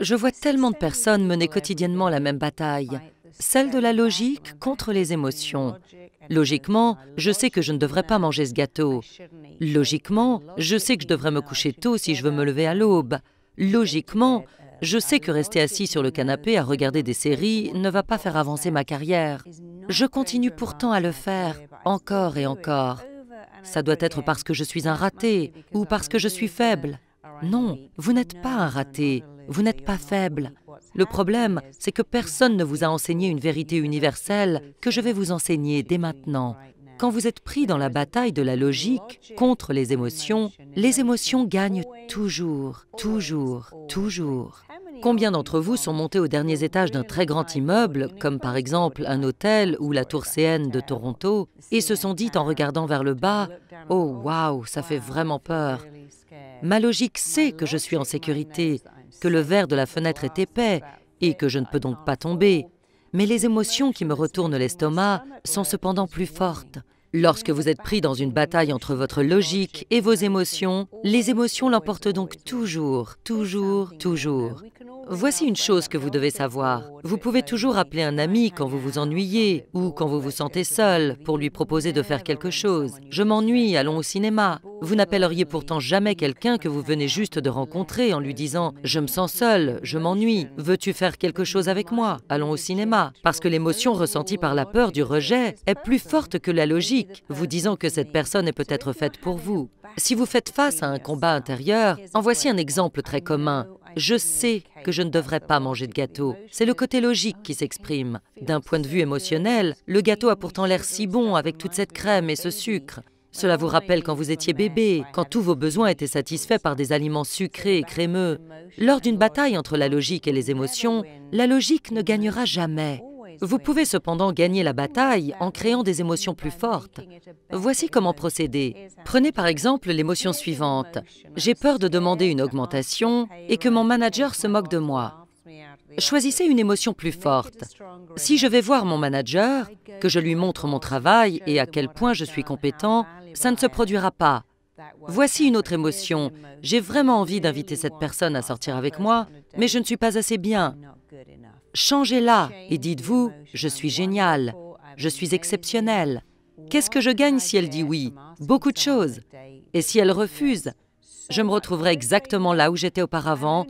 Je vois tellement de personnes mener quotidiennement la même bataille, celle de la logique contre les émotions. Logiquement, je sais que je ne devrais pas manger ce gâteau. Logiquement, je sais que je devrais me coucher tôt si je veux me lever à l'aube. Logiquement, je sais que rester assis sur le canapé à regarder des séries ne va pas faire avancer ma carrière. Je continue pourtant à le faire, encore et encore. Ça doit être parce que je suis un raté ou parce que je suis faible. Non, vous n'êtes pas un raté. Vous n'êtes pas faible. Le problème, c'est que personne ne vous a enseigné une vérité universelle que je vais vous enseigner dès maintenant. Quand vous êtes pris dans la bataille de la logique contre les émotions, les émotions gagnent toujours, toujours, toujours. Combien d'entre vous sont montés aux derniers étages d'un très grand immeuble, comme par exemple un hôtel ou la Tour CN de Toronto, et se sont dit en regardant vers le bas Oh waouh, ça fait vraiment peur Ma logique sait que je suis en sécurité, que le verre de la fenêtre est épais et que je ne peux donc pas tomber. Mais les émotions qui me retournent l'estomac sont cependant plus fortes. Lorsque vous êtes pris dans une bataille entre votre logique et vos émotions, les émotions l'emportent donc toujours, toujours, toujours. Voici une chose que vous devez savoir. Vous pouvez toujours appeler un ami quand vous vous ennuyez ou quand vous vous sentez seul pour lui proposer de faire quelque chose. Je m'ennuie, allons au cinéma. Vous n'appelleriez pourtant jamais quelqu'un que vous venez juste de rencontrer en lui disant « je me sens seul, je m'ennuie, veux-tu faire quelque chose avec moi Allons au cinéma ». Parce que l'émotion ressentie par la peur du rejet est plus forte que la logique, vous disant que cette personne est peut-être faite pour vous. Si vous faites face à un combat intérieur, en voici un exemple très commun. Je sais que je ne devrais pas manger de gâteau. C'est le côté logique qui s'exprime. D'un point de vue émotionnel, le gâteau a pourtant l'air si bon avec toute cette crème et ce sucre. Cela vous rappelle quand vous étiez bébé, quand tous vos besoins étaient satisfaits par des aliments sucrés et crémeux. Lors d'une bataille entre la logique et les émotions, la logique ne gagnera jamais. Vous pouvez cependant gagner la bataille en créant des émotions plus fortes. Voici comment procéder. Prenez par exemple l'émotion suivante. J'ai peur de demander une augmentation et que mon manager se moque de moi. Choisissez une émotion plus forte. Si je vais voir mon manager, que je lui montre mon travail et à quel point je suis compétent, ça ne se produira pas. Voici une autre émotion. J'ai vraiment envie d'inviter cette personne à sortir avec moi, mais je ne suis pas assez bien. Changez-la et dites-vous, je suis génial, je suis exceptionnel. Qu'est-ce que je gagne si elle dit oui Beaucoup de choses. Et si elle refuse, je me retrouverai exactement là où j'étais auparavant,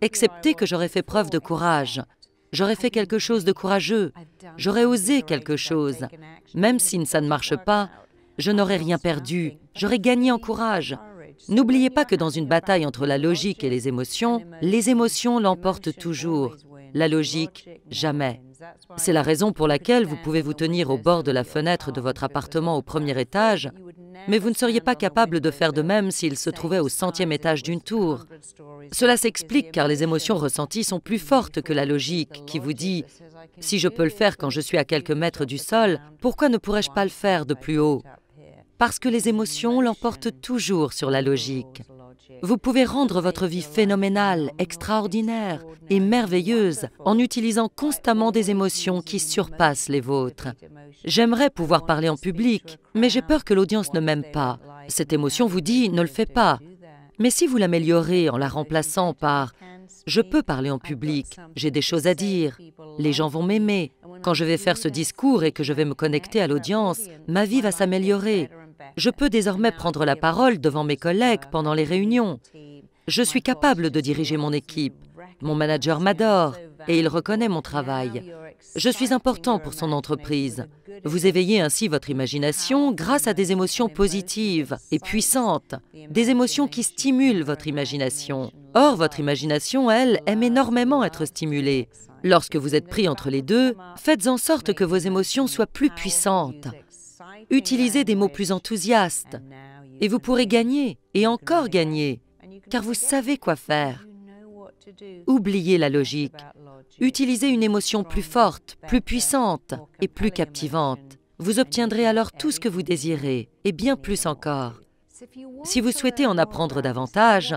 excepté que j'aurais fait preuve de courage. J'aurais fait quelque chose de courageux, j'aurais osé quelque chose. Même si ça ne marche pas, je n'aurais rien perdu, j'aurais gagné en courage. N'oubliez pas que dans une bataille entre la logique et les émotions, les émotions l'emportent toujours. La logique, jamais. C'est la raison pour laquelle vous pouvez vous tenir au bord de la fenêtre de votre appartement au premier étage, mais vous ne seriez pas capable de faire de même s'il se trouvait au centième étage d'une tour. Cela s'explique car les émotions ressenties sont plus fortes que la logique qui vous dit ⁇ Si je peux le faire quand je suis à quelques mètres du sol, pourquoi ne pourrais-je pas le faire de plus haut ?⁇ Parce que les émotions l'emportent toujours sur la logique. Vous pouvez rendre votre vie phénoménale, extraordinaire et merveilleuse en utilisant constamment des émotions qui surpassent les vôtres. J'aimerais pouvoir parler en public, mais j'ai peur que l'audience ne m'aime pas. Cette émotion vous dit « ne le fais pas ». Mais si vous l'améliorez en la remplaçant par « je peux parler en public, j'ai des choses à dire, les gens vont m'aimer, quand je vais faire ce discours et que je vais me connecter à l'audience, ma vie va s'améliorer, je peux désormais prendre la parole devant mes collègues pendant les réunions. Je suis capable de diriger mon équipe. Mon manager m'adore et il reconnaît mon travail. Je suis important pour son entreprise. Vous éveillez ainsi votre imagination grâce à des émotions positives et puissantes, des émotions qui stimulent votre imagination. Or, votre imagination, elle, aime énormément être stimulée. Lorsque vous êtes pris entre les deux, faites en sorte que vos émotions soient plus puissantes, Utilisez des mots plus enthousiastes et vous pourrez gagner et encore gagner, car vous savez quoi faire. Oubliez la logique. Utilisez une émotion plus forte, plus puissante et plus captivante. Vous obtiendrez alors tout ce que vous désirez, et bien plus encore. Si vous souhaitez en apprendre davantage,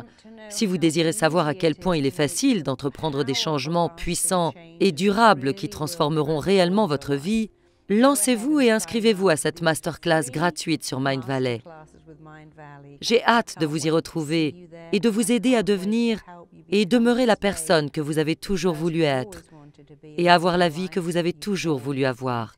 si vous désirez savoir à quel point il est facile d'entreprendre des changements puissants et durables qui transformeront réellement votre vie, Lancez-vous et inscrivez-vous à cette masterclass gratuite sur Mindvalley. J'ai hâte de vous y retrouver et de vous aider à devenir et demeurer la personne que vous avez toujours voulu être et avoir la vie que vous avez toujours voulu avoir.